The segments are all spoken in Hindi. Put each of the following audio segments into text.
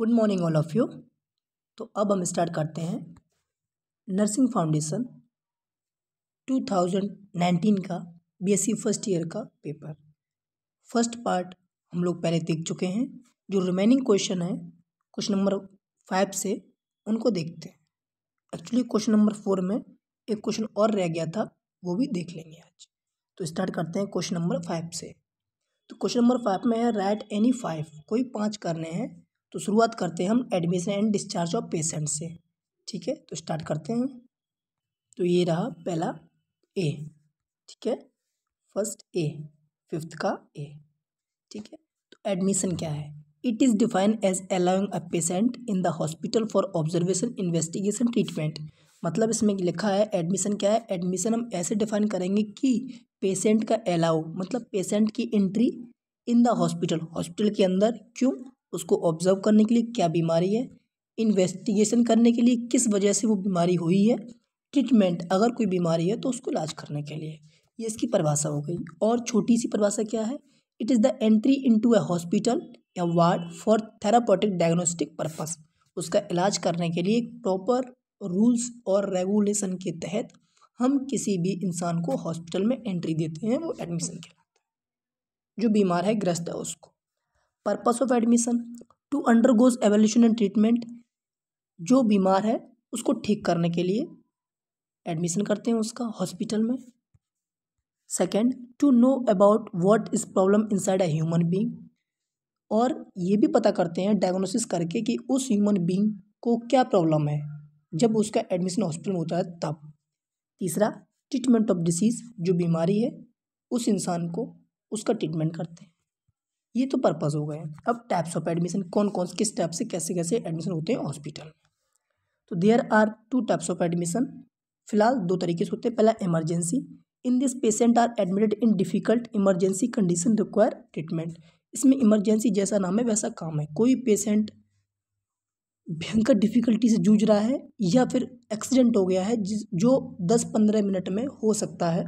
Good morning all of you तो अब हम स्टार्ट करते हैं नर्सिंग फाउंडेशन 2019 का बीएससी फर्स्ट ईयर का पेपर फर्स्ट पार्ट हम लोग पहले देख चुके हैं जो रिमेनिंग क्वेश्चन है क्वेश्चन नंबर फाइव से उनको देखते हैं एक्चुअली क्वेश्चन नंबर फोर में एक क्वेश्चन और रह गया था वो भी देख लेंगे आज तो स्टार्ट करते हैं क्वेश्चन नंबर फाइव से तो क्वेश्चन नंबर फाइव में है राइट एनी फाइव कोई पांच करने हैं तो शुरुआत करते हैं हम admission and discharge of patient से ठीक है तो स्टार्ट करते हैं तो ये रहा पहला ए ठीक है फर्स्ट ए फिफ्थ का ए ठीक है तो एडमिशन क्या है it is define as allowing a patient in the hospital for observation investigation treatment मतलब इसमें लिखा है एडमिशन क्या है एडमिशन हम ऐसे डिफाइन करेंगे कि पेशेंट का अलाउ मतलब पेशेंट की entry in the hospital hospital के अंदर क्यों उसको ऑब्जर्व करने के लिए क्या बीमारी है इन्वेस्टिगेशन करने के लिए किस वजह से वो बीमारी हुई है ट्रीटमेंट अगर कोई बीमारी है तो उसको इलाज करने के लिए ये इसकी परिभाषा हो गई और छोटी सी परिभाषा क्या है it is the entry into a hospital या ward for therapeutic diagnostic purpose उसका इलाज करने के लिए प्रॉपर रूल्स और रेगुलेशन के तहत हम किसी भी इंसान को हॉस्पिटल में एंट्री देते हैं वो एडमिशन के लिए जो बीमार है ग्रस्त है उसको purpose of admission to undergoes evolution and treatment जो बीमार है उसको ठीक करने के लिए एडमिशन करते हैं उसका हॉस्पिटल में second to know about what is problem inside a human being और ये भी पता करते हैं डायग्नोसिस करके कि उस ह्यूमन बींग को क्या प्रॉब्लम है जब उसका एडमिशन हॉस्पिटल में होता है तब तीसरा ट्रीटमेंट ऑफ डिसीज़ जो बीमारी है उस इंसान को उसका ट्रीटमेंट करते हैं ये तो पर्पज़ हो गए अब टाइप्स ऑफ एडमिशन कौन कौन किस टाइप से कैसे कैसे एडमिशन होते हैं हॉस्पिटल तो there are two types of admission फिलहाल दो तरीके से होते हैं पहला emergency in this patient are admitted in difficult emergency condition require treatment इसमें इमरजेंसी जैसा नाम है वैसा काम है कोई पेशेंट भयंकर डिफ़िकल्टी से जूझ रहा है या फिर एक्सीडेंट हो गया है जिस जो दस पंद्रह मिनट में हो सकता है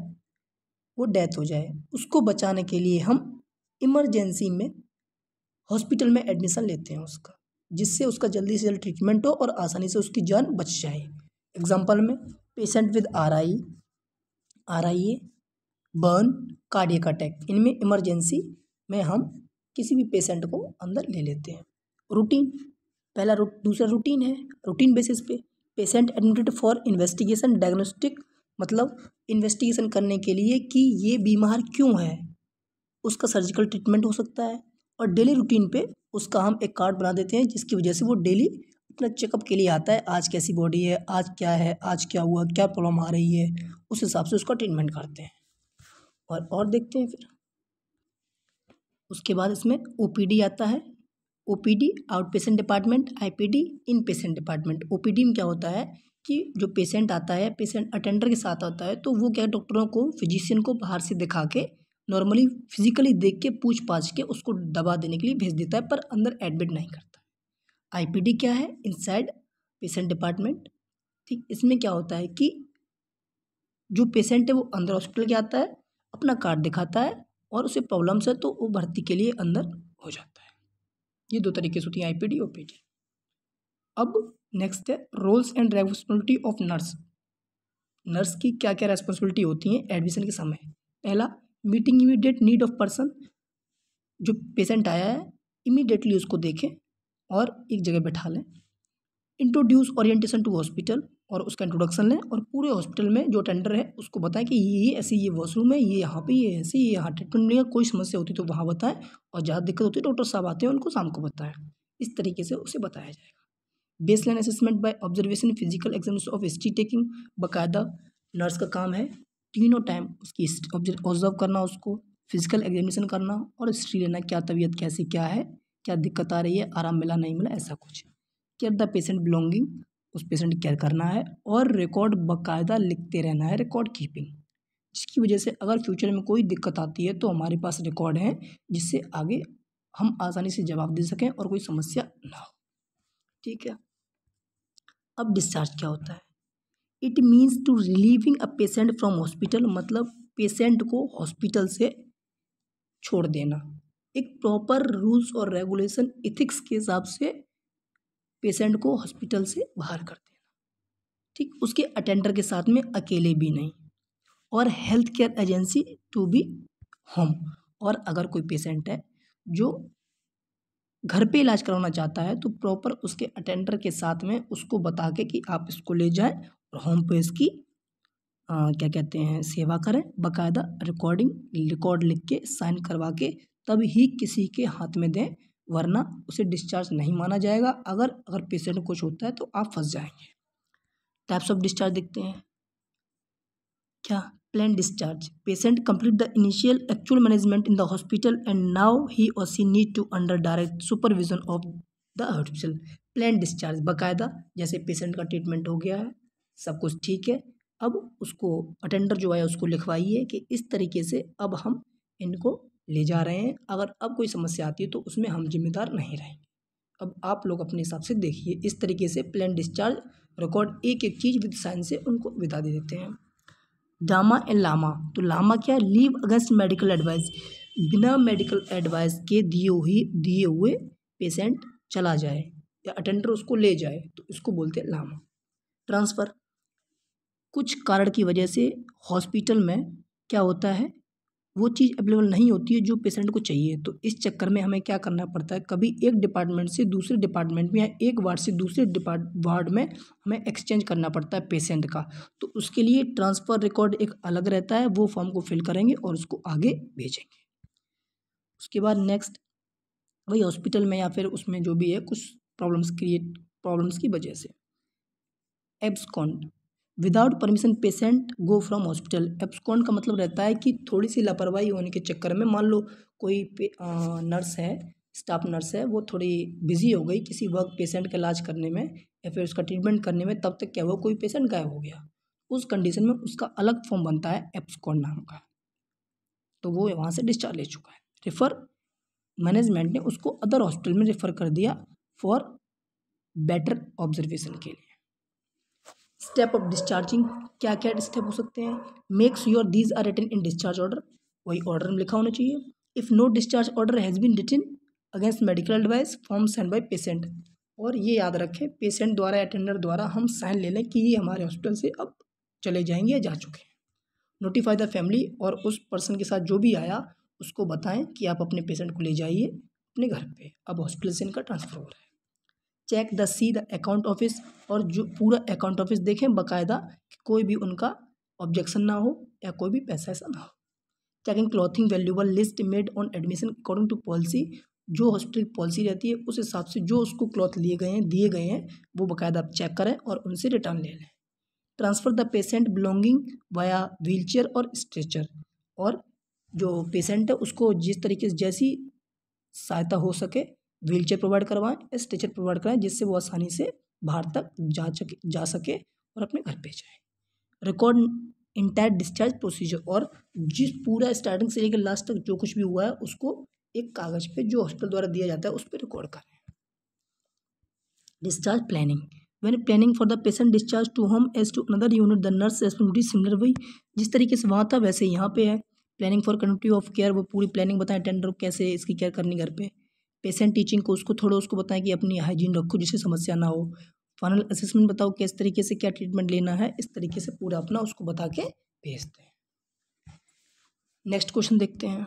वो डेथ हो जाए उसको बचाने के लिए हम इमरजेंसी में हॉस्पिटल में एडमिशन लेते हैं उसका जिससे उसका जल्दी से जल्दी ट्रीटमेंट हो और आसानी से उसकी जान बच जाए एग्जाम्पल में patient with R I R I A burn cardiac attack इनमें इमरजेंसी में हम किसी भी पेशेंट को अंदर ले लेते हैं रूटीन पहला रूट दूसरा रूटीन है रूटीन बेसिस पे patient admitted for investigation diagnostic मतलब इन्वेस्टिगेशन करने के लिए कि ये बीमार क्यों है उसका सर्जिकल ट्रीटमेंट हो सकता है और डेली रूटीन पे उसका हम एक कार्ड बना देते हैं जिसकी वजह से वो डेली अपना चेकअप के लिए आता है आज कैसी बॉडी है आज क्या है आज क्या हुआ क्या प्रॉब्लम आ रही है उस हिसाब से उसका ट्रीटमेंट करते हैं और और देखते हैं फिर उसके बाद इसमें ओ आता है O P D out patient department I P D in patient department O P D में क्या होता है कि जो पेशेंट आता है पेशेंट अटेंडर के साथ आता है तो वो क्या डॉक्टरों को फिजिशियन को बाहर से दिखा के नॉर्मली फिजिकली देख के पूछ पाछ के उसको दबा देने के लिए भेज देता है पर अंदर एडमिट नहीं करता आईपीडी क्या है इनसाइड पेशेंट डिपार्टमेंट ठीक इसमें क्या होता है कि जो पेशेंट है वो अंदर हॉस्पिटल के आता है अपना कार्ड दिखाता है और उसे प्रॉब्लम्स है तो वो भर्ती के लिए अंदर हो जाता है ये दो तरीके से होती है आई पी डी अब नेक्स्ट है roles and responsibility of nurse nurse की क्या क्या रेस्पॉन्सिबिलिटी होती हैं एडमिशन के समय पहला meeting immediate need of person जो पेशेंट आया है इमीडिएटली उसको देखें और एक जगह बैठा लें इंट्रोड्यूस ओरिएंटेशन टू हॉस्पिटल और उसका इंट्रोडक्शन लें और पूरे हॉस्पिटल में जो टेंडर है उसको बताएं कि ये ऐसी ये वॉशरूम है ये यहाँ पे ये ऐसे ये यहाँ ट्रीटमेंट नहीं है कोई समस्या होती तो वहाँ बताएं और ज़्यादा दिक्कत होती है डॉक्टर तो साहब आते हैं उनको शाम को बताएं इस तरीके से उसे बताया जाएगा base line assessment by observation physical exam of history taking बाकायदा नर्स का काम है तीनों टाइम उसकी ऑब्जर्व करना उसको फिजिकल एग्जामिनेशन करना और हिस्ट्री लेना क्या तबीयत कैसी क्या है क्या दिक्कत आ रही है आराम मिला नहीं मिला ऐसा कुछ केयर द पेशेंट बिलोंगिंग उस पेशेंट केयर करना है और रिकॉर्ड बाकायदा लिखते रहना है रिकॉर्ड कीपिंग जिसकी वजह से अगर फ्यूचर में कोई दिक्कत आती है तो हमारे पास रिकॉर्ड है जिससे आगे हम आसानी से जवाब दे सकें और कोई समस्या ना हो ठीक है अब डिस्चार्ज क्या होता है it means to relieving a patient from hospital मतलब पेशेंट को हॉस्पिटल से छोड़ देना एक प्रॉपर रूल्स और रेगुलेशन इथिक्स के हिसाब से पेशेंट को हॉस्पिटल से बाहर कर देना ठीक उसके अटेंडर के साथ में अकेले भी नहीं और health care agency to be home और अगर कोई पेशेंट है जो घर पे इलाज करवाना चाहता है तो प्रॉपर उसके अटेंडर के साथ में उसको बता के कि आप इसको ले जाएं होम पेज तो की आ, क्या कहते हैं सेवा करें बाकायदा रिकॉर्डिंग रिकॉर्ड लिख के साइन करवा के तब ही किसी के हाथ में दें वरना उसे डिस्चार्ज नहीं माना जाएगा अगर अगर पेशेंट कुछ होता है तो आप फंस जाएंगे टाइप्स ऑफ डिस्चार्ज देखते हैं क्या plan discharge patient complete the initial actual management in the hospital and now he और she need to under direct supervision of the hospital plan discharge बाकायदा जैसे पेशेंट का ट्रीटमेंट हो गया है सब कुछ ठीक है अब उसको अटेंडर जो है उसको लिखवाइए कि इस तरीके से अब हम इनको ले जा रहे हैं अगर अब कोई समस्या आती है तो उसमें हम जिम्मेदार नहीं रहेंगे अब आप लोग अपने हिसाब से देखिए इस तरीके से प्लान डिस्चार्ज रिकॉर्ड एक एक चीज़ विद साइन से उनको विदा दे देते हैं डामा एंड लामा तो लामा क्या है लीव अगेंस्ट मेडिकल एडवाइस बिना मेडिकल एडवाइस के दिए हुए दिए हुए पेशेंट चला जाए या अटेंडर उसको ले जाए तो इसको बोलते हैं लामा ट्रांसफ़र कुछ कारण की वजह से हॉस्पिटल में क्या होता है वो चीज़ अवेलेबल नहीं होती है जो पेशेंट को चाहिए तो इस चक्कर में हमें क्या करना पड़ता है कभी एक डिपार्टमेंट से दूसरे डिपार्टमेंट में या एक वार्ड से दूसरे डिपार्ट वार्ड में हमें एक्सचेंज करना पड़ता है पेशेंट का तो उसके लिए ट्रांसफ़र रिकॉर्ड एक अलग रहता है वो फॉर्म को फिल करेंगे और उसको आगे भेजेंगे उसके बाद नेक्स्ट वही हॉस्पिटल में या फिर उसमें जो भी है कुछ प्रॉब्लम्स क्रिएट प्रॉब्लम्स की वजह से abscond without permission patient go from hospital abscond का मतलब रहता है कि थोड़ी सी लापरवाही होने के चक्कर में मान लो कोई आ, नर्स है स्टाफ नर्स है वो थोड़ी बिजी हो गई किसी वर्क पेशेंट का इलाज करने में या फिर उसका ट्रीटमेंट करने में तब तक क्या हुआ कोई पेशेंट गायब हो गया उस कंडीशन में उसका अलग फॉर्म बनता है एप्सकॉन नाम का तो वो वहाँ से डिस्चार्ज ले चुका है रेफ़र मैनेजमेंट ने उसको अदर हॉस्पिटल में रेफ़र कर दिया फॉर बेटर ऑब्जर्वेशन के लिए स्टेप ऑफ डिस्चार्जिंग क्या क्या स्टेप हो सकते हैं makes your these are written in discharge order वही ऑर्डर में लिखा होना चाहिए if no discharge order has been written against medical advice form send by patient और ये याद रखें पेशेंट द्वारा अटेंडर द्वारा हम साइन ले लें कि ये हमारे हॉस्पिटल से अब चले जाएंगे या जा चुके हैं नोटिफाई द फैमिली और उस पर्सन के साथ जो भी आया उसको बताएं कि आप अपने पेशेंट को ले जाइए अपने घर पे अब हॉस्पिटल से इनका ट्रांसफ़र हो रहा है check the see the account office और जो पूरा अकाउंट ऑफिस देखें बाकायदा कोई भी उनका ऑब्जेक्शन ना हो या कोई भी पैसा ऐसा ना हो checking clothing valuable list made on admission according to policy जो हॉस्पिटल पॉलिसी रहती है उस हिसाब से जो उसको क्लॉथ लिए गए हैं दिए गए हैं वो बाकायदा आप चेक करें और उनसे रिटर्न ले लें transfer the patient belonging via chair और स्ट्रेचर और जो पेशेंट है उसको जिस तरीके से जैसी सहायता हो सके व्हीलचेयर प्रोवाइड करवाएं स्ट्रेचर प्रोवाइड कराएं जिससे वो आसानी से बाहर तक जा सके जा सके और अपने घर पे जाए रिकॉर्ड इंटायर डिस्चार्ज प्रोसीजर और जिस पूरा स्टार्टिंग से लेकर लास्ट तक जो कुछ भी हुआ है उसको एक कागज़ पे जो हॉस्पिटल द्वारा दिया जाता है उस पर रिकॉर्ड करें discharge planning when planning for the patient discharge to home as to another unit the nurse responsibility similar वही जिस तरीके से वहाँ था वैसे यहाँ पे है planning for continuity of care वो पूरी प्लानिंग बताएं टेंडर कैसे इसकी केयर करनी घर पर पेशेंट टीचिंग को उसको थोड़ा उसको बताएं कि अपनी हाइजीन रखो जिससे समस्या ना हो फाइनल असेसमेंट बताओ किस तरीके से क्या ट्रीटमेंट लेना है इस तरीके से पूरा अपना उसको बता के भेजते हैं नेक्स्ट क्वेश्चन देखते हैं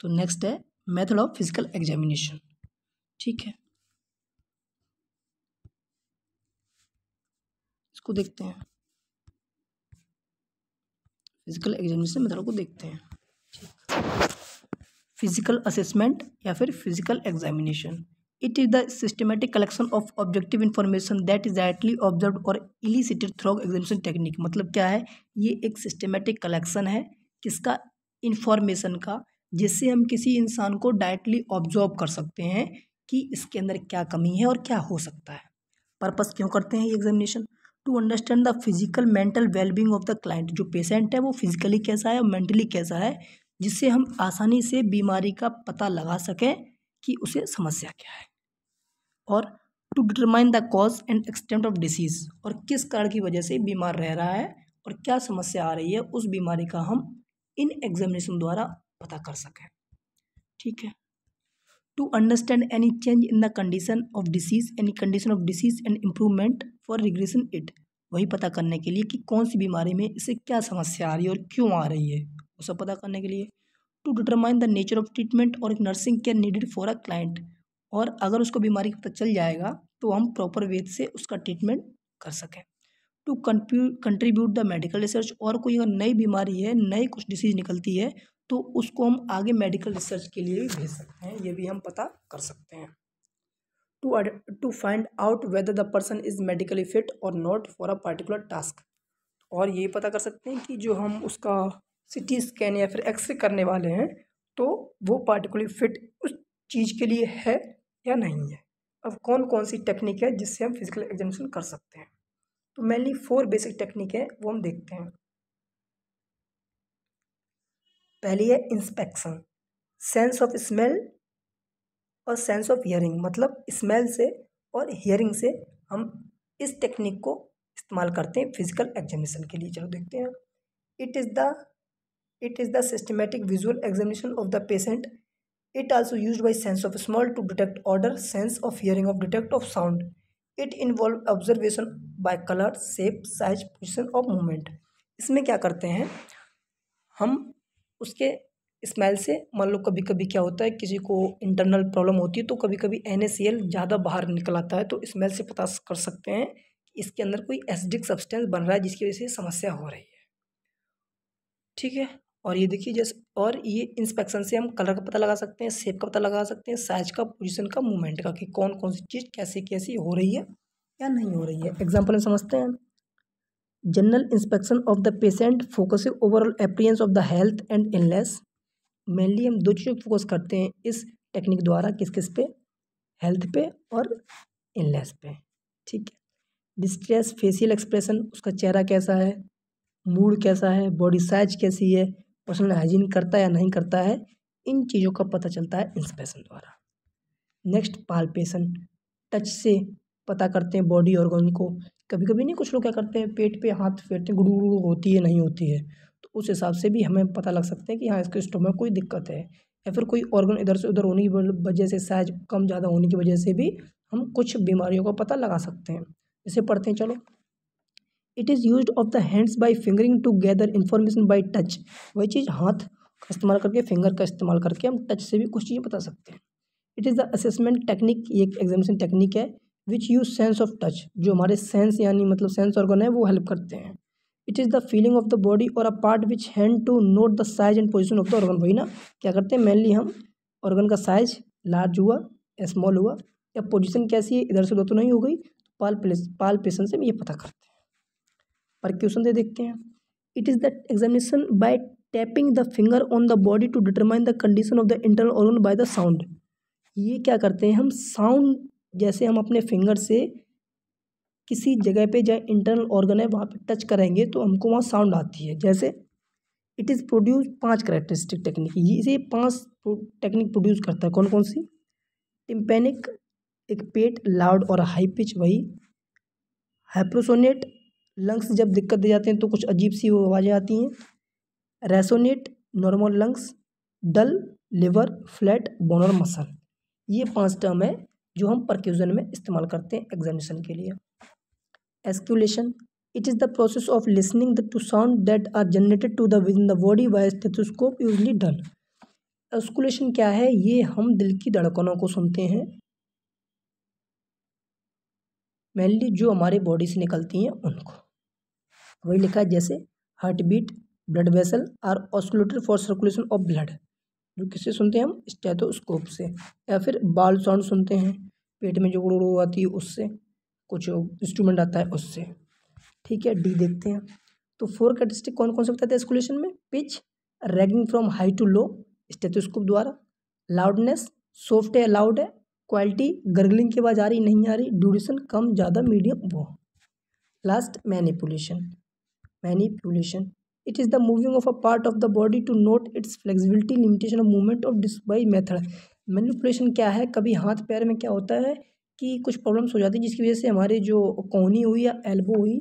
तो नेक्स्ट है मेथड ऑफ फिजिकल एग्जामिनेशन ठीक है इसको देखते हैं फिजिकल एग्जामिनेशन मेथड को देखते हैं ठीक फिजिकल असेसमेंट या फिर physical examination it is the systematic collection of objective information that is directly observe और इलिसिटेड थ्रो एग्जामिनेशन टेक्निक मतलब क्या है ये एक सिस्टमेटिक कलेक्शन है किसका इन्फॉर्मेशन का जिससे हम किसी इंसान को डायरेक्टली ऑब्जॉर्व कर सकते हैं कि इसके अंदर क्या कमी है और क्या हो सकता है पर्पज़ क्यों करते हैं ये examination to understand the physical mental wellbeing of the client जो पेशेंट है वो फिजिकली कैसा है और मेंटली कैसा है जिससे हम आसानी से बीमारी का पता लगा सकें कि उसे समस्या क्या है और to determine the cause and extent of disease और किस कारण की वजह से बीमार रह रहा है और क्या समस्या आ रही है उस बीमारी का हम इन एग्जामिनेशन द्वारा पता कर सकें ठीक है to understand any change in the condition of disease any condition of disease and improvement for regression it वही पता करने के लिए कि कौन सी बीमारी में इसे क्या समस्या आ रही है और क्यों आ रही है वो सब पता करने के लिए to determine the nature of treatment और एक nursing care needed for a client और अगर उसको बीमारी का पता चल जाएगा तो हम प्रॉपर वे से उसका ट्रीटमेंट कर सकें to contribute the medical research और कोई अगर नई बीमारी है नई कुछ डिसीज निकलती है तो उसको हम आगे मेडिकल रिसर्च के लिए भी भेज सकते हैं ये भी हम पता कर सकते हैं to to find out whether the person is medically fit और not for a particular task और ये पता कर सकते हैं कि जो हम उसका सी टी स्कैन या फिर एक्सरे करने वाले हैं तो वो पार्टिकुलर फिट उस चीज़ के लिए है या नहीं है अब कौन कौन सी टेक्निक है जिससे हम फिजिकल एग्जामिनेशन कर सकते हैं तो मेनली फोर बेसिक टेक्निक है वो हम देखते हैं पहली है इंस्पेक्शन सेंस ऑफ स्मेल और सेंस ऑफ हियरिंग मतलब स्मेल से और हियरिंग से हम इस टेक्निक को इस्तेमाल करते हैं फिजिकल एग्जामिनेशन के लिए चलो देखते हैं it is the It is the systematic visual examination of the patient. It also used by sense of smell to detect odor, sense of hearing of detect of sound. It involve observation by color, shape, size, position of movement. इसमें क्या करते हैं हम उसके स्मेल से मान लो कभी कभी क्या होता है किसी को इंटरनल प्रॉब्लम होती है तो कभी कभी एन ज़्यादा बाहर निकल आता है तो स्मेल से पता कर सकते हैं कि इसके अंदर कोई एसिडिक सब्सटेंस बन रहा है जिसकी वजह से समस्या हो रही है ठीक है और ये देखिए जैसे और ये इंस्पेक्शन से हम कलर का पता लगा सकते हैं सेप का पता लगा सकते हैं साइज का पोजिशन का मूवमेंट का कि कौन कौन सी चीज़ कैसी कैसी हो रही है या नहीं हो रही है एग्जाम्पल हम समझते हैं general inspection of the patient focusing overall appearance of the health and illness mainly हम दो चीज़ों फोकस करते हैं इस टेक्निक द्वारा किस किस पे हेल्थ पे और इलनेस पे ठीक है डिस्ट्रेस फेसियल एक्सप्रेशन उसका चेहरा कैसा है मूड कैसा है बॉडी साइज कैसी है पर्सनल हाइजीन करता या नहीं करता है इन चीज़ों का पता चलता है इंस्पेक्शन द्वारा नेक्स्ट पालपेशन टच से पता करते हैं बॉडी ऑर्गन को कभी कभी नहीं कुछ लोग क्या करते हैं पेट पे हाथ फेरते हैं गुड़ू होती है नहीं होती है तो उस हिसाब से भी हमें पता लग सकते हैं कि हाँ इसके स्टोमक कोई दिक्कत है या फिर कोई ऑर्गन इधर से उधर होने की वजह से साइज कम ज़्यादा होने की वजह से भी हम कुछ बीमारियों का पता लगा सकते हैं इसे पढ़ते हैं चलो it is use of the hands by fingering to gather information by touch वही चीज़ हाथ का इस्तेमाल करके फिंगर का इस्तेमाल करके हम टच से भी कुछ चीज़ें बता सकते हैं it is the assessment technique ये एक एग्जामिनेशन टेक्निक है which use sense of touch जो हमारे सेंस यानी मतलब सेंस ऑर्गन है वो हेल्प करते हैं it is the feeling of the body और a part which hand to note the size and position of the organ वही ना क्या करते हैं मेनली हम ऑर्गन का साइज लार्ज हुआ या स्मॉल हुआ या पोजिशन कैसी है इधर से उधर तो नहीं हो गई पाल पाल पेशन से हम ये पता करते हैं पर क्वेश्चन दे देखते हैं it is the examination by tapping the finger on the body to determine the condition of the internal organ by the sound ये क्या करते हैं हम साउंड जैसे हम अपने फिंगर से किसी जगह पे जहाँ इंटरनल ऑर्गन है वहाँ पे टच करेंगे तो हमको वहाँ साउंड आती है जैसे इट इज़ प्रोड्यूस पांच करेक्टरिस्टिक टेक्निक ये इसे पांच टेक्निक प्रोड्यूस करता है कौन कौन सी टिम्पेनिक एक पेट लाउड और हाई पिच वही हाइप्रोसोनेट लंग्स जब दिक्कत दे जाते हैं तो कुछ अजीब सी वो आवाज़ें आती हैं resonant normal lungs dull liver flat bone or muscle ये पांच टर्म है जो हम परक्यूजन में इस्तेमाल करते हैं एग्जामिनेशन के लिए auscultation it is the process of listening the to sound that are generated to the within the body by stethoscope usually dull auscultation क्या है ये हम दिल की धड़कनों को सुनते हैं मेनली जो हमारे बॉडी से निकलती हैं उनको वही लिखा है जैसे heart beat blood vessel are auscultated for circulation of blood जो किससे सुनते हैं हम स्टेथोस्कोप से या फिर बाल साउंड सुनते हैं पेट में जो गुड़ो आती है उससे कुछ इंस्ट्रूमेंट आता है उससे ठीक है डी देखते हैं तो फोर कैटिस्टिक कौन कौन से बताते हैं स्कुलेशन में pitch ranging from high to low stethoscope द्वारा लाउडनेस सॉफ्ट है लाउड है क्वालिटी गर्गलिंग के बाद आ रही नहीं आ रही ड्यूरेशन कम ज़्यादा मीडियम वो last manipulation it is the moving of a part of the body to note its its limitation of movement movement this by method manipulation क्या है कभी हाथ पैर में क्या होता है कि कुछ प्रॉब्लम्स हो जाती है जिसकी वजह से हमारे जो कोहनी हुई या एल्बो हुई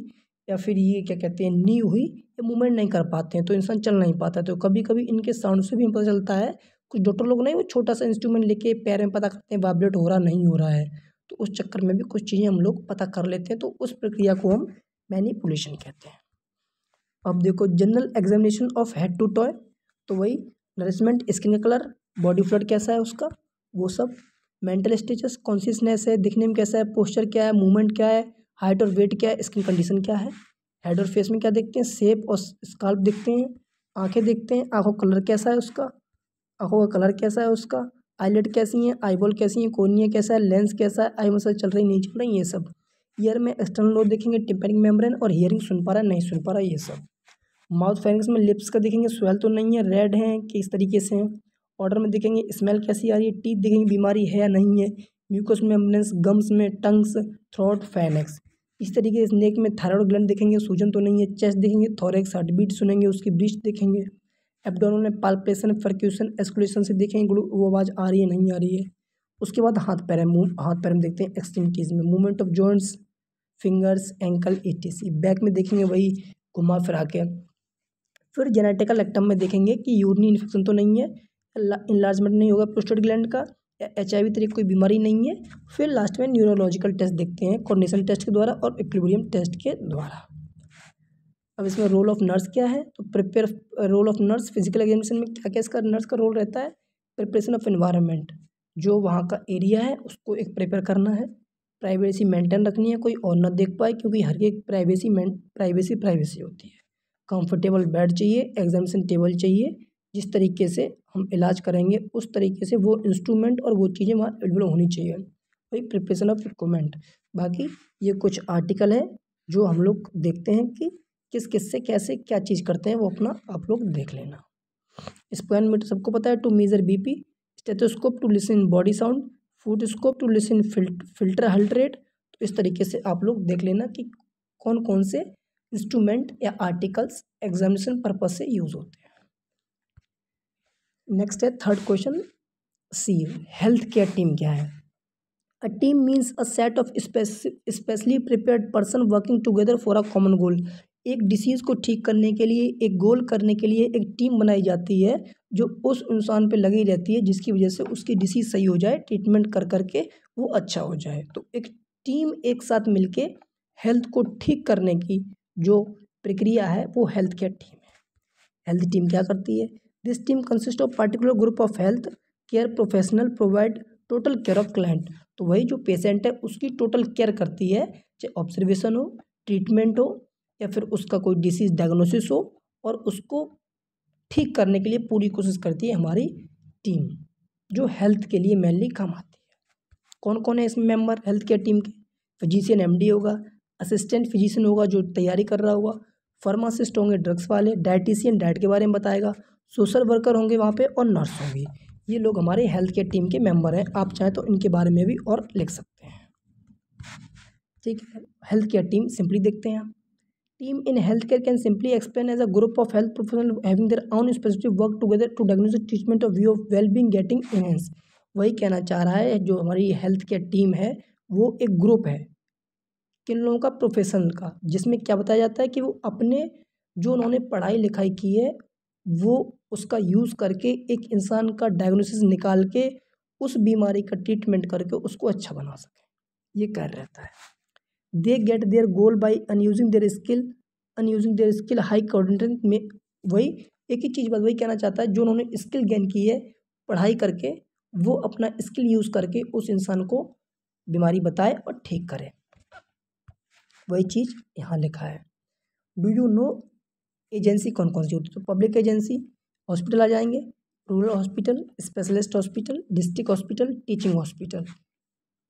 या फिर ये क्या कहते हैं नी हुई ये मूवमेंट नहीं कर पाते हैं तो इंसान चल नहीं पाता तो कभी कभी इनके साउंड से भी पता चलता है कुछ डॉक्टर लोग नहीं वो छोटा सा इंस्ट्रूमेंट लेके पैर में पता करते हैं वाइब्रेट हो रहा नहीं हो रहा है तो उस चक्कर में भी कुछ चीज़ें हम लोग पता कर लेते हैं तो उस प्रक्रिया को हम मैनिपुलेशन कहते हैं अब देखो general examination of head to toe तो वही नरिशमेंट स्किन का कलर बॉडी फ्लड कैसा है उसका वो सब मेंटल स्टेटस कॉन्शियसनेस है दिखने में कैसा है पोस्चर क्या है मूवमेंट क्या है हाइट और वेट क्या है स्किन कंडीशन क्या है हेड और फेस में क्या देखते हैं सेप और स्काल्प देखते हैं आंखें देखते हैं आँखों का कलर कैसा है उसका आँखों का कलर कैसा है उसका आईलेट कैसी है आईबॉल कैसी है कोनिया कैसा है लेंस कैसा है आई मसल चल रही नहीं चल रही ये सब ईयर में एक्सटर्नल नोट देखेंगे टिम्पेनिक मेम्ब्रेन और हियरिंग सुन पा रहा है नहीं सुन पा रहा है ये सब माउथ फेरिंग्स में लिप्स का देखेंगे स्वेल तो नहीं है रेड है किस तरीके से हैं ऑर्डर में देखेंगे स्मेल कैसी आ रही है टीथ देखेंगे बीमारी है या नहीं है म्यूकस मेम्ब्रेंस गम्स में टंग्स थ्रोट फैनक्स इस तरीके से नेक में थायरॉयड ग्लैंड देखेंगे सूजन तो नहीं है चेस्ट देखेंगे थोरेक्स हार्ट बीट सुनेंगे उसकी ब्रिज देखेंगे एबडोनल में पाल्पेशन फर्क्यूशन एक्सक्लूशन से देखेंगे वो आवाज़ आ रही है नहीं आ रही है उसके बाद हाथ पैर मुँह हाथ पैर में देखते हैं एक्सट्रीमिटीज़ में movement of joints fingers ankle etc back में देखेंगे वही घुमा फिरा के फिर जेनेटिकल एक्टम में देखेंगे कि यूरिनी इन्फेक्शन तो नहीं है इन्लार्जमेंट नहीं होगा पोस्टर ग्लैंड का या एच आई तरीके कोई बीमारी नहीं है फिर लास्ट में न्यूरोलॉजिकल टेस्ट देखते हैं कॉर्नेशन टेस्ट के द्वारा और इक्विबरियम टेस्ट के द्वारा अब इसमें रोल ऑफ नर्स क्या है तो prepare role of nurse physical examination में क्या क्या इसका नर्स का रोल रहता है प्रिपरेशन ऑफ इन्वायरमेंट जो वहाँ का एरिया है उसको एक प्रिपेयर करना है प्राइवेसी मेंटेन रखनी है कोई और ना देख पाए क्योंकि हर एक प्राइवेसी प्राइवेसी प्राइवेसी होती है कंफर्टेबल बेड चाहिए एग्जामेशन टेबल चाहिए जिस तरीके से हम इलाज करेंगे उस तरीके से वो इंस्ट्रूमेंट और वो चीज़ें वहाँ अवेलेबल होनी चाहिए वही प्रिपरेशन ऑफ इक्वमेंट बाकी ये कुछ आर्टिकल है जो हम लोग देखते हैं कि किस किस से कैसे क्या चीज़ करते हैं वो अपना आप लोग देख लेना स्पोन मीटर सबको पता है to measure BP stethoscope to listen body sound food scope to listen filter हल्ट्रेट तो इस तरीके से आप लोग देख लेना कि कौन कौन से इंस्ट्रूमेंट या आर्टिकल्स एग्जामिनेशन पर्पज से यूज होते हैं नेक्स्ट है third question C health care team क्या है a team means a set of specially prepared person working together for a common goal एक डिसीज़ को ठीक करने के लिए एक गोल करने के लिए एक टीम बनाई जाती है जो उस इंसान पे लगी रहती है जिसकी वजह से उसकी डिसीज़ सही हो जाए ट्रीटमेंट कर कर के वो अच्छा हो जाए तो एक टीम एक साथ मिलके हेल्थ को ठीक करने की जो प्रक्रिया है वो हेल्थ केयर टीम है हेल्थ टीम क्या करती है this team consist of particular group of health care professional provide total care of client तो वही जो पेशेंट है उसकी टोटल केयर करती है चाहे ऑब्जर्वेशन हो ट्रीटमेंट हो या फिर उसका कोई डिसीज़ डायग्नोसिस हो और उसको ठीक करने के लिए पूरी कोशिश करती है हमारी टीम जो हेल्थ के लिए मेनली काम आती है कौन कौन है इसमें मेंबर हेल्थ केयर टीम के फिजिशियन एमडी होगा असिस्टेंट फिजिशियन होगा जो तैयारी कर रहा होगा फार्मासिस्ट होंगे ड्रग्स वाले डायटिशियन डाइट के बारे में बताएगा सोशल वर्कर होंगे वहाँ पे और नर्स होंगे ये लोग हमारे हेल्थ केयर टीम के मेम्बर हैं आप चाहें तो इनके बारे में भी और लिख सकते हैं ठीक है हेल्थ केयर टीम सिंपली देखते हैं team in health care can simply explain as a group of health professional having there on specific work together to diagnose treatment of view of well being getting enhance वही कहना चाह रहा है जो हमारी हेल्थ केयर टीम है वो एक ग्रुप है किन लोगों का प्रोफेशन का जिसमें क्या बताया जाता है कि वो अपने जो उन्होंने पढ़ाई लिखाई की है वो उसका यूज़ करके एक इंसान का डायग्नोसिस निकाल के उस बीमारी का ट्रीटमेंट करके उसको अच्छा बना सके ये कर रहता है they get their goal by and using their skill and using their skill high confidence में वही एक ही चीज़ बात वही कहना चाहता है जो उन्होंने स्किल गेन की है पढ़ाई करके वो अपना स्किल यूज़ करके उस इंसान को बीमारी बताए और ठीक करे वही चीज़ यहाँ लिखा है डू यू नो एजेंसी कौन कौन सी होती है तो पब्लिक एजेंसी हॉस्पिटल आ जाएंगे rural hospital specialist hospital district hospital teaching hospital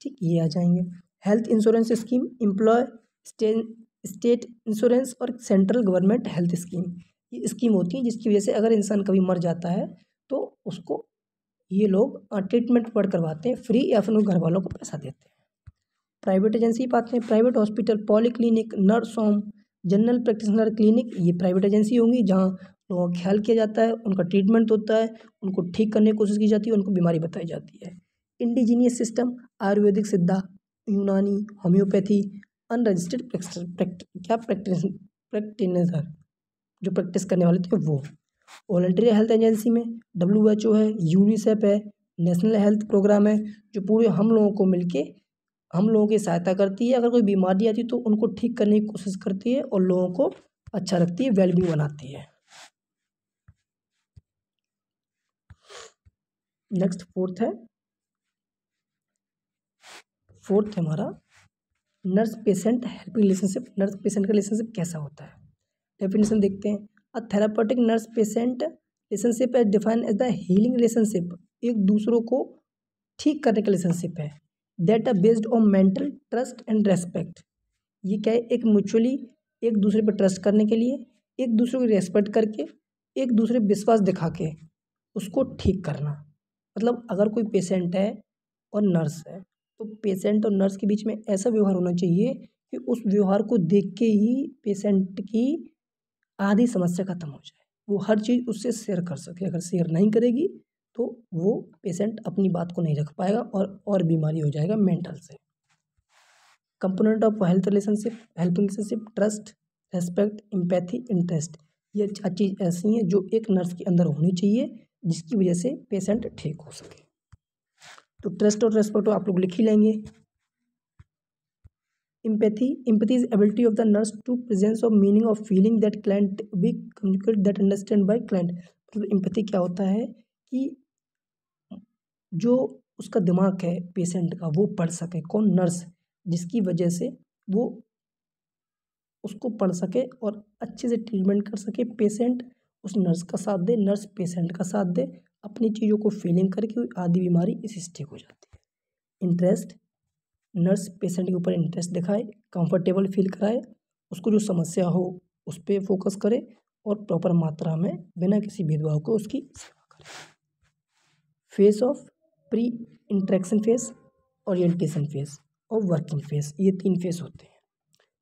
ठीक ये आ जाएंगे health insurance scheme employ state insurance और सेंट्रल गवर्नमेंट हेल्थ स्कीम ये स्कीम होती है जिसकी वजह से अगर इंसान कभी मर जाता है तो उसको ये लोग ट्रीटमेंट प्रोवाइड करवाते हैं फ्री या फिर घर वालों को पैसा देते हैं प्राइवेट एजेंसी पाते हैं private hospital polyclinic nurse home general practitioner clinic ये प्राइवेट एजेंसी होंगी जहाँ लोगों का ख्याल किया जाता है उनका ट्रीटमेंट होता है उनको ठीक करने की कोशिश की जाती है उनको बीमारी बताई जाती है indigenous system Ayurvedic Siddha Unani homeopathy unregistered क्या प्रैक्टिस प्रैक्टिनर जो प्रैक्टिस करने वाले थे वो वॉल्ट्री हेल्थ एजेंसी में डब्ल्यू एच ओ है यूनिसेफ है नेशनल हेल्थ प्रोग्राम है जो पूरे हम लोगों को मिलके हम लोगों की सहायता करती है अगर कोई बीमारी आती है तो उनको ठीक करने की कोशिश करती है और लोगों को अच्छा रखती है वेलबींग बनाती है नेक्स्ट फोर्थ है फोर्थ है हमारा nurse patient helping relationship nurse patient का रिलेशनशिप कैसा होता है डेफिनेशन देखते हैं a therapeutic nurse patient relationship as define as the healing relationship एक दूसरों को ठीक करने का रिलेशनशिप है that are based on mental trust and respect ये क्या है एक म्यूचुअली एक दूसरे पर ट्रस्ट करने के लिए एक दूसरे को रेस्पेक्ट करके एक दूसरे विश्वास दिखा के उसको ठीक करना मतलब अगर कोई पेशेंट है और नर्स है तो पेशेंट और नर्स के बीच में ऐसा व्यवहार होना चाहिए कि उस व्यवहार को देख के ही पेशेंट की आधी समस्या खत्म हो जाए वो हर चीज़ उससे शेयर कर सके अगर शेयर नहीं करेगी तो वो पेशेंट अपनी बात को नहीं रख पाएगा और और बीमारी हो जाएगा मेंटल से component of health relationship health relationship trust respect empathy interest ये चार चीज़ ऐसी हैं जो एक नर्स के अंदर होनी चाहिए जिसकी वजह से पेशेंट ठीक हो सके तो ट्रस्ट और रेस्पेक्ट आप लोग लिख ही लेंगे empathy empathy is ability of the nurse to presence of meaning of feeling that client be communicate that understand by client मतलब इम्पैथी क्या होता है कि जो उसका दिमाग है पेशेंट का वो पढ़ सके कौन नर्स जिसकी वजह से वो उसको पढ़ सके और अच्छे से ट्रीटमेंट कर सके पेशेंट उस नर्स का साथ दे नर्स पेशेंट का साथ दे अपनी चीज़ों को फीलिंग करके आधी बीमारी इस ठीक हो जाती है इंटरेस्ट नर्स पेशेंट के ऊपर इंटरेस्ट दिखाए कंफर्टेबल फील कराए उसको जो समस्या हो उस पर फोकस करे और प्रॉपर मात्रा में बिना किसी भेदभाव के उसकी सेवा करे phase of pre interaction phase orientation phase और वर्किंग फेस ये तीन फेस होते हैं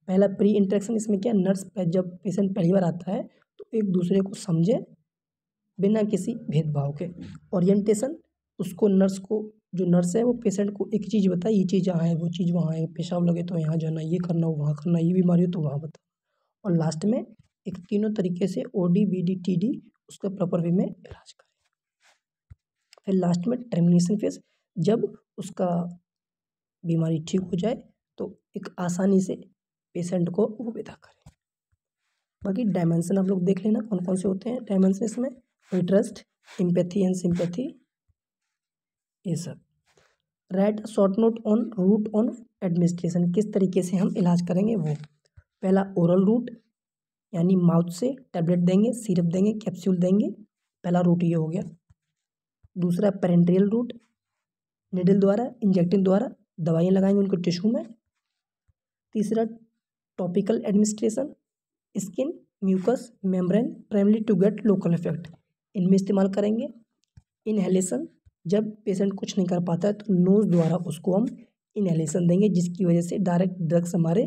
पहला प्री इंट्रैक्शन इसमें क्या नर्स जब पेशेंट पहली बार आता है तो एक दूसरे को समझे बिना किसी भेदभाव के ओरिएंटेशन उसको नर्स को जो नर्स है वो पेशेंट को एक चीज़ बताए ये चीज़ यहाँ है वो चीज़ वहाँ है पेशाब लगे तो यहाँ जाना ये करना हो वहाँ करना ये बीमारी हो तो वहाँ बताए और लास्ट में एक तीनों तरीके से O D B D T D उसका प्रॉपर वे में इलाज करें फिर लास्ट में टर्मिनेशन फेज जब उसका बीमारी ठीक हो जाए तो एक आसानी से पेशेंट को वो विदा करें बाकी डायमेंसन आप लोग देख लेना कौन कौन से होते हैं डायमेंसन इसमें इंटरेस्ट इम्पैथी एंड सिंपैथी ये सब write short note on route on administration किस तरीके से हम इलाज करेंगे वो पहला ओरल रूट यानी माउथ से टैबलेट देंगे सिरप देंगे कैप्सूल देंगे पहला रूट ये हो गया दूसरा पेरेंट्रियल रूट निडल द्वारा इंजेक्टिंग द्वारा दवाइयाँ लगाएंगे उनको टिश्यू में तीसरा topical administration skin mucous membrane primarily to get local effect इनमें इस्तेमाल करेंगे इनहेलेसन जब पेशेंट कुछ नहीं कर पाता है तो नोज़ द्वारा उसको हम इनहेलेसन देंगे जिसकी वजह से डायरेक्ट ड्रग्स हमारे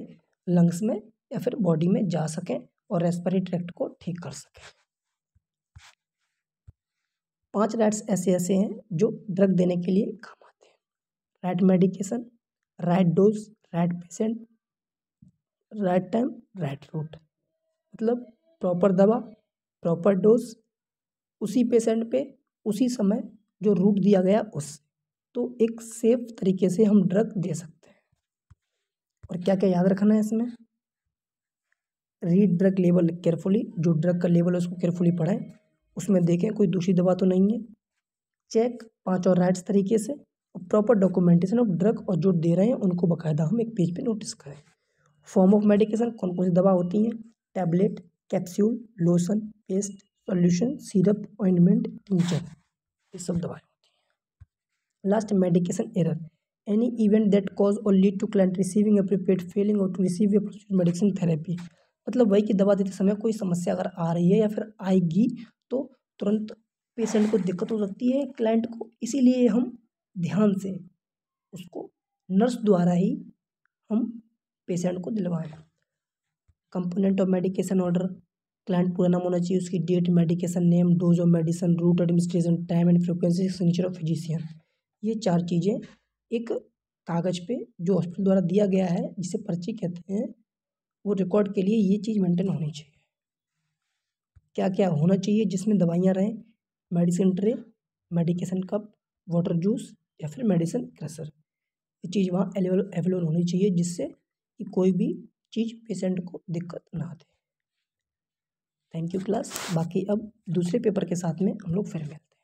लंग्स में या फिर बॉडी में जा सकें और रेस्परेटरी ट्रैक्ट को ठीक कर सकें पांच राइट्स ऐसे ऐसे हैं जो ड्रग देने के लिए काम आते हैं right medication right dose right patient right time right route मतलब प्रॉपर दवा प्रॉपर डोज उसी पेशेंट पे उसी समय जो रूट दिया गया उस तो एक सेफ तरीके से हम ड्रग दे सकते हैं और क्या क्या याद रखना है इसमें रीड ड्रग लेबल केयरफुली जो ड्रग का लेबल है उसको केयरफुली पढ़ें उसमें देखें कोई दूसरी दवा तो नहीं है चेक पाँच और राइट्स तरीके से और प्रॉपर डॉक्यूमेंटेशन ऑफ ड्रग और जो दे रहे हैं उनको बाकायदा हम एक पेज पे नोटिस करें फॉर्म ऑफ मेडिकेशन कौन कौन सी दवा होती हैं tablet capsule lotion paste solution syrup ointment tincture ये सब दवा होती हैं last medication error any event that cause or lead to client receiving prepaid failing or to receive a medication therapy मतलब वही कि दवा देते समय कोई समस्या अगर आ रही है या फिर आएगी तो तुरंत पेशेंट को दिक्कत हो सकती है क्लाइंट को इसीलिए हम ध्यान से उसको नर्स द्वारा ही हम पेशेंट को दिलवाएं component of medication order client पूरा नाम होना चाहिए उसकी date medication name dose of medicine route administration time and frequency signature of physician ये चार चीज़ें एक कागज़ पे जो हॉस्पिटल द्वारा दिया गया है जिसे पर्ची कहते हैं वो रिकॉर्ड के लिए ये चीज़ मेंटेन होनी चाहिए क्या क्या होना चाहिए जिसमें दवाइयाँ रहें medicine tray medication cup water juice या फिर मेडिसिन क्रसर ये चीज़ वहाँ अवेलेबल अवेलेबल होनी चाहिए जिससे कि कोई भी चीज़ पेशेंट को दिक्कत ना दे थैंक यू क्लास बाकी अब दूसरे पेपर के साथ में हम लोग फिर मिलते हैं